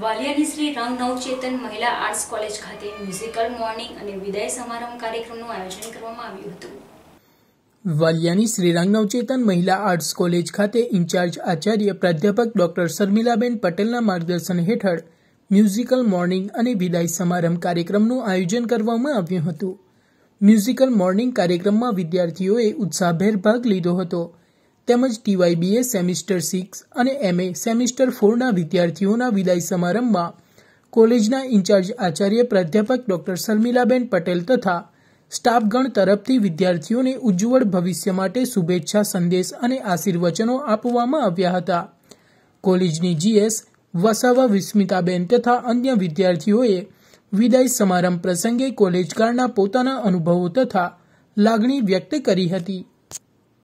વાલિયાની Shri Ram Navchetan Mahila arts college ખાતે musical morning અને વિદાય સમારંભ કાર્યક્રમનું આયોજન કરવામાં આવ્યું હતું વાલિયાની શ્રી રામ નવચેતન મહિલા આર્ટ્સ કોલેજ ખાતે ઇન્ચાર્જ આચાર્ય પ્રાધ્યાપક ડોક્ટર શર્મિલાબેન પટેલના માર્ગદર્શન હેઠળ મ્યુઝિકલ મોર્નિંગ અને વિદાય સમારંભ કાર્યક્રમનું આયોજન કરવામાં આવ્યું હતું મ્યુઝિકલ મોર્નિંગ કાર્યક્રમમાં વિદ્યાર્થીઓએ ઉત્સાહભેર ભાગ લીધો હતો તેમજ ટીવાયબીએ સેમિસ્ટર સિક્સ અને એમએ સેમિસ્ટર ફોરના વિદ્યાર્થીઓના વિદાય સમારંભમાં કોલેજના ઇન્ચાર્જ આચાર્ય પ્રાધ્યાપક ડોક્ટર શર્મિલાબેન પટેલ તથા સ્ટાફગણ તરફથી વિદ્યાર્થીઓને ઉજ્જવળ ભવિષ્ય માટે શુભેચ્છા સંદેશ અને આશીર્વચનો આપવામાં આવ્યા હતા કોલેજની જીએસ વસાવા વિસ્મિતાબેન તથા અન્ય વિદ્યાર્થીઓએ વિદાય સમારંભ પ્રસંગે કોલેજકાળના પોતાના અનુભવો તથા લાગણી વ્યક્ત કરી હતી